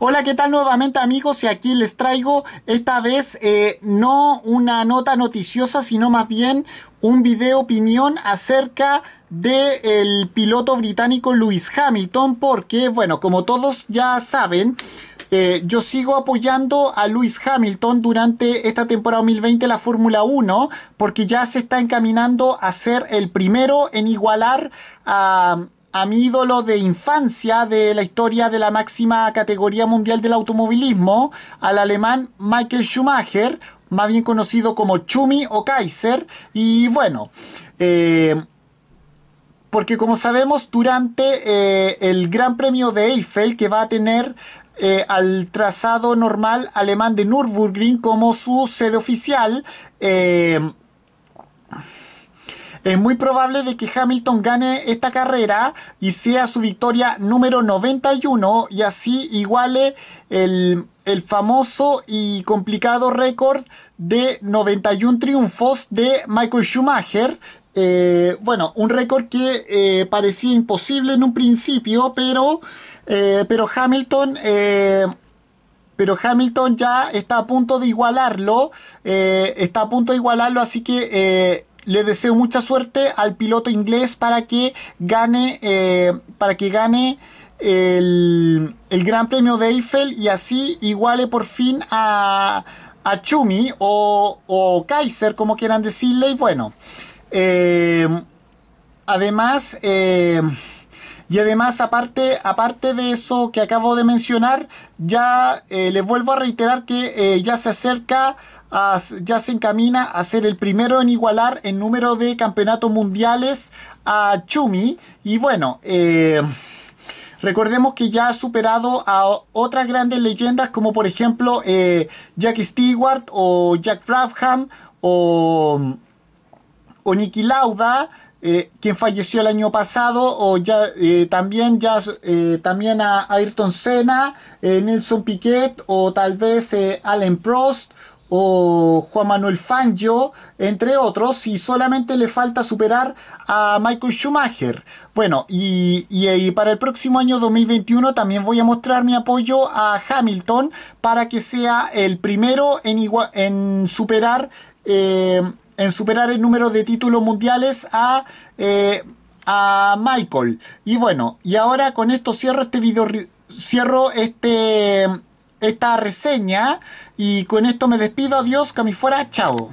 Hola, ¿qué tal nuevamente amigos? Y aquí les traigo esta vez eh, no una nota noticiosa, sino más bien un video opinión acerca del piloto británico Lewis Hamilton, porque bueno, como todos ya saben, eh, yo sigo apoyando a Lewis Hamilton durante esta temporada 2020 la Fórmula 1 porque ya se está encaminando a ser el primero en igualar a, a mi ídolo de infancia de la historia de la máxima categoría mundial del automovilismo, al alemán Michael Schumacher, más bien conocido como Chumi o Kaiser. Y bueno, eh, porque como sabemos, durante eh, el Gran Premio de Eiffel, que va a tener eh, al trazado normal alemán de Nürburgring como su sede oficial, eh, es muy probable de que Hamilton gane esta carrera y sea su victoria número 91 y así iguale el, famoso y complicado récord de 91 triunfos de Michael Schumacher. Eh, bueno, un récord que eh, parecía imposible en un principio, pero, eh, pero Hamilton pero Hamilton ya está a punto de igualarlo, está a punto de igualarlo, así que le deseo mucha suerte al piloto inglés para que gane, eh, para que gane el, Gran Premio de Eiffel y así iguale por fin a, a Chumi o, Kaiser, como quieran decirle. Y bueno, eh, además... Eh, y además, aparte, aparte de eso que acabo de mencionar, ya eh, les vuelvo a reiterar que eh, ya se acerca, ya se encamina a ser el primero en igualar en número de campeonatos mundiales a Chumi. Y bueno, eh, Recordemos que ya ha superado a otras grandes leyendas como por ejemplo eh, Jack Stewart o Jack Fravham o, o Nicky Lauda eh, quien falleció el año pasado, o ya eh, también, ya, eh, también a Ayrton Senna, eh, Nelson Piquet, o tal vez Alan Prost, o Juan Manuel Fangio, entre otros, y solamente le falta superar a Michael Schumacher. Bueno, y, y, para el próximo año 2021 también voy a mostrar mi apoyo a Hamilton para que sea el primero en, igual, en superar. Eh, en superar el número de títulos mundiales a, eh, a Michael. Y bueno, y ahora con esto cierro este video, cierro este, esta reseña y con esto me despido. Adiós, que fuera, chao.